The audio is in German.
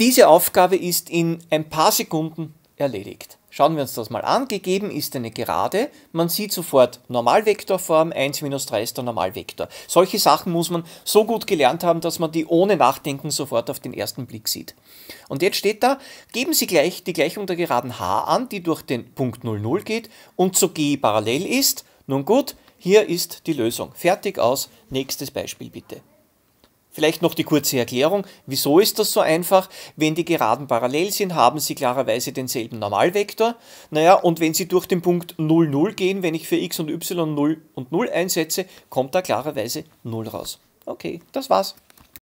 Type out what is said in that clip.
Diese Aufgabe ist in ein paar Sekunden erledigt. Schauen wir uns das mal an. Gegeben ist eine Gerade. Man sieht sofort Normalvektorform, 1 minus 3 ist der Normalvektor. Solche Sachen muss man so gut gelernt haben, dass man die ohne Nachdenken sofort auf den ersten Blick sieht. Und jetzt steht da, geben Sie gleich die Gleichung der Geraden h an, die durch den Punkt 0, 0 geht und zu g parallel ist. Nun gut, hier ist die Lösung. Fertig aus. Nächstes Beispiel bitte. Vielleicht noch die kurze Erklärung, wieso ist das so einfach? Wenn die Geraden parallel sind, haben sie klarerweise denselben Normalvektor. Naja, und wenn sie durch den Punkt 0, 0 gehen, wenn ich für x und y 0 und 0 einsetze, kommt da klarerweise 0 raus. Okay, das war's.